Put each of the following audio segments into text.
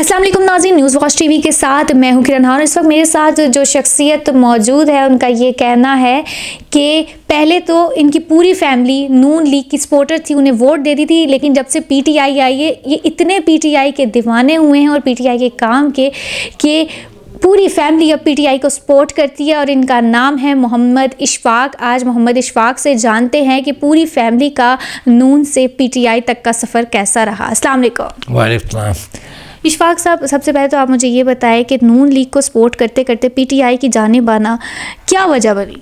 Aslam Naji news watch वी के साथ मैं हूँ किरण और इस वक्त मेरे साथ जो शख्सियत मौजूद है उनका ये कहना है कि पहले तो इनकी पूरी फैमिली नून लीग की सपोर्टर थी उन्हें वोट दे दी थी लेकिन जब से पीटीआई आई है ये इतने पीटीआई के दीवाने हुए हैं और पीटीआई के काम के कि पूरी फैमिली अब पीटीआई को सपोर्ट करती है और इनका नाम है मोहम्मद इशफाक आज मोहम्मद इशफाक से जानते हैं कि पूरी फैमिली का नून से पीटीआई तक का सफ़र कैसा रहा असल वाईक इशफाक साहब सबसे पहले तो आप मुझे ये बताएं कि नून लीग को सपोर्ट करते करते पीटीआई की जाने बाना क्या वजह बनी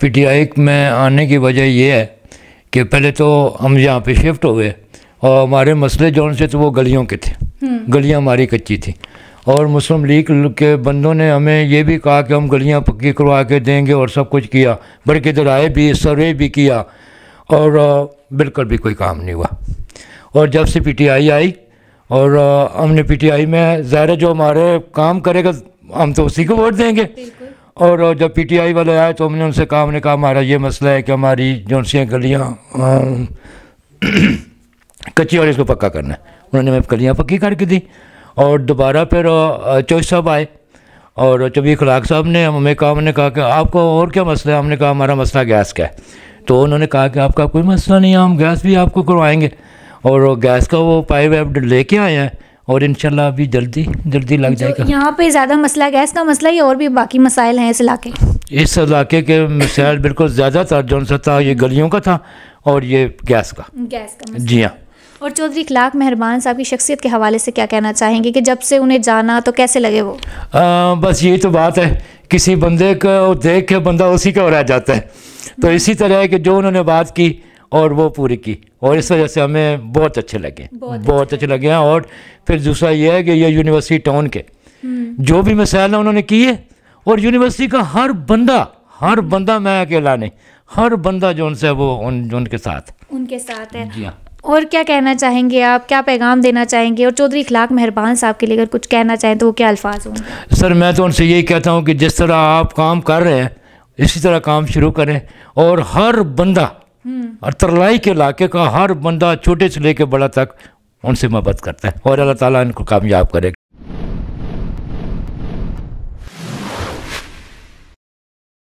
पीटीआई में आने की वजह यह है कि पहले तो हम यहाँ पे शिफ्ट हो गए और हमारे मसले जो से तो वो गलियों के थे हम्म। गलियाँ हमारी कच्ची थी और मुस्लिम लीग के बंदों ने हमें ये भी कहा कि हम गलियाँ पक्की करवा के देंगे और सब कुछ किया बल्कि दराए भी सर्वे भी किया और बिल्कुल भी कोई काम नहीं हुआ और जब से पीटीआई आई और हमने पीटीआई में ज़ाहिर जो हमारे काम करेगा हम तो उसी को वोट देंगे और जब पीटीआई वाले आए तो हमने उनसे कहा हमने कहा हमारा ये मसला है कि हमारी जो सी गलियाँ कच्ची और इसको पक्का करना है उन्होंने हमें गलियाँ पक्की करके दी और दोबारा फिर चौस साहब आए और चबी खलाक साहब ने हमें कहा हमने कहा कि आपको और क्या मसला है हमने कहा हमारा मसला गैस का है तो उन्होंने कहा कि आपका कोई मसला नहीं है हम गैस भी आपको करवाएंगे और गैस का वो पाइप वाइप लेके आए हैं और इनशाला अभी जल्दी जल्दी लग जाएगा यहाँ पे ज़्यादा मसला गैस का मसला ही और भी बाकी मसाइल हैं इस इलाके इस इलाके के मसाइल बिल्कुल ज़्यादा था जो सा था ये गलियों का था और ये गैस का गैस का जी हाँ और चौधरी इखलाक मेहरबान साहब की शख्सियत के हवाले से क्या कहना चाहेंगे कि जब से उन्हें जाना तो कैसे लगे वो आ, बस यही तो बात है किसी बंदे को देख के बंदा उसी का रह जाता है तो इसी तरह है कि जो उन्होंने बात की और वो पूरी की और इस वजह से हमें बहुत अच्छे लगे बहुत, बहुत अच्छे लगे हैं और फिर दूसरा ये है कि ये यूनिवर्सिटी टाउन के हम्म। जो भी मिसाइल उन्होंने की है और यूनिवर्सिटी का हर बंदा हर बंदा मैं अकेला नहीं हर बंदा जो उनसे वो उन उनके साथ उनके साथ है जी हाँ और क्या कहना चाहेंगे आप क्या पैगाम देना चाहेंगे और चौधरी इखलाक मेहरबान साहब के लिए अगर कुछ कहना चाहें तो वो क्या अल्फाज होंगे सर मैं तो उनसे यही कहता हूँ कि जिस तरह आप काम कर रहे हैं इसी तरह काम शुरू करें और हर बंदा हम्म। और तरलाई के इलाके का हर बंदा छोटे से लेकर बड़ा तक उनसे मोहब्बत करता है और अल्लाह ताला इनको कामयाब करे